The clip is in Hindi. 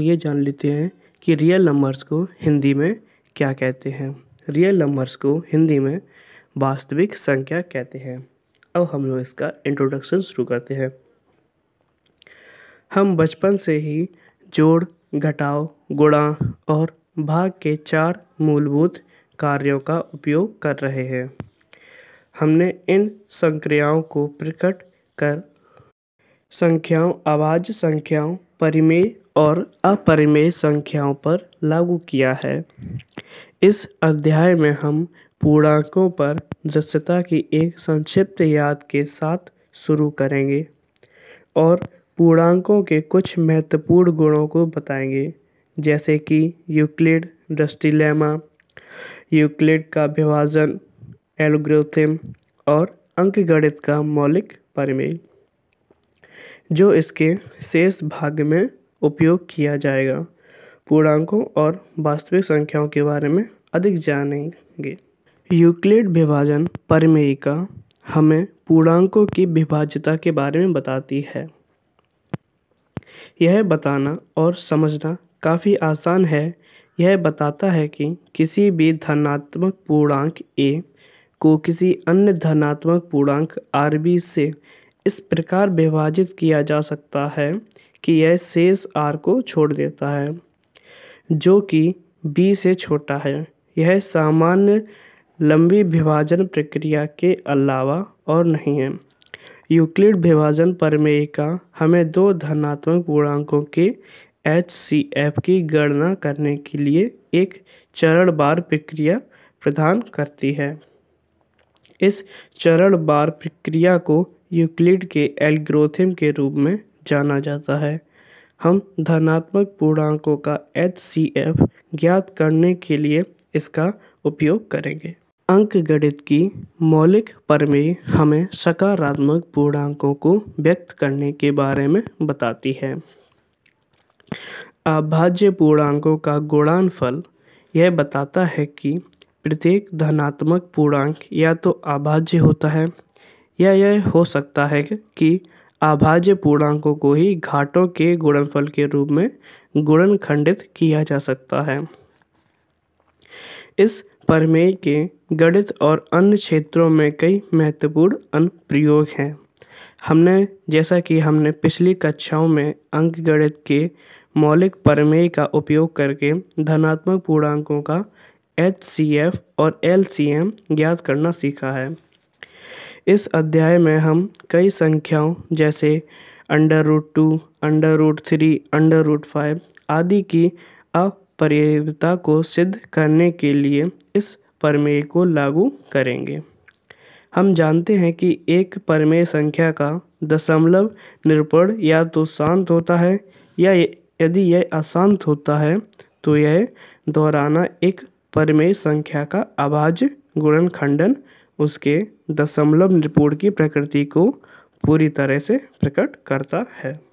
ये जान लेते हैं कि रियल नंबर्स को हिंदी में क्या कहते हैं रियल नंबर्स को हिंदी में वास्तविक संख्या कहते हैं अब हम लोग इसका इंट्रोडक्शन शुरू करते हैं हम बचपन से ही जोड़ घटाव गुणा और भाग के चार मूलभूत कार्यों का उपयोग कर रहे हैं हमने इन संक्रियाओं को प्रकट कर संख्याओं आवाज संख्याओं परिमेय और अपरिमेय संख्याओं पर लागू किया है इस अध्याय में हम पूर्णांकों पर दृश्यता की एक संक्षिप्त याद के साथ शुरू करेंगे और पूर्णांकों के कुछ महत्वपूर्ण गुणों को बताएंगे जैसे कि यूक्लिड दृष्टिलेमा यूक्लिड का विभाजन एलोग्रोथिम और अंकगणित का मौलिक परिमेय जो इसके शेष भाग में उपयोग किया जाएगा पूर्णांकों और वास्तविक संख्याओं के बारे में अधिक जानेंगे यूक्लिड विभाजन परमेयिका हमें पूर्णांकों की विभाज्यता के बारे में बताती है यह बताना और समझना काफ़ी आसान है यह बताता है कि किसी भी धनात्मक पूर्णांक ए को किसी अन्य धनात्मक पूर्णांक आर बी से इस प्रकार विभाजित किया जा सकता है कि यह शेष आर को छोड़ देता है जो कि बी से छोटा है यह सामान्य लंबी विभाजन प्रक्रिया के अलावा और नहीं है यूक्लिड विभाजन का हमें दो धनात्मक पूर्णांकों के एच सी एफ की गणना करने के लिए एक चरण बार प्रक्रिया प्रदान करती है इस चरण बार प्रक्रिया को यूक्लिड के एल्ग्रोथिम के रूप में जाना जाता है हम धनात्मक पूर्णांकों का एच सी एफ ज्ञात करने के लिए इसका उपयोग करेंगे अंक गणित की मौलिक परमेय हमें सकारात्मक पूर्णांकों को व्यक्त करने के बारे में बताती है अभाज्य पूर्णांकों का गुणानफल यह बताता है कि प्रत्येक धनात्मक पूर्णांक या तो अभाज्य होता है या यह हो सकता है कि अभाज्य पूर्णांकों को ही घाटों के गुणनफल के रूप में गुणन खंडित किया जा सकता है इस परमेय के गणित और अन्य क्षेत्रों में कई महत्वपूर्ण अनुप्रयोग हैं हमने जैसा कि हमने पिछली कक्षाओं में अंक गणित के मौलिक परमेय का उपयोग करके धनात्मक पूर्णांकों का एच और एल ज्ञात करना सीखा है इस अध्याय में हम कई संख्याओं जैसे under root two under root three under root five आदि की अपरियता को सिद्ध करने के लिए इस परमेय को लागू करेंगे हम जानते हैं कि एक परमेय संख्या का दशमलव निरूपण या तो शांत होता है या यदि यह अशांत होता है तो यह दोहराना एक परमेय संख्या का अभाज्य गुणन खंडन उसके दशमलव निपुण की प्रकृति को पूरी तरह से प्रकट करता है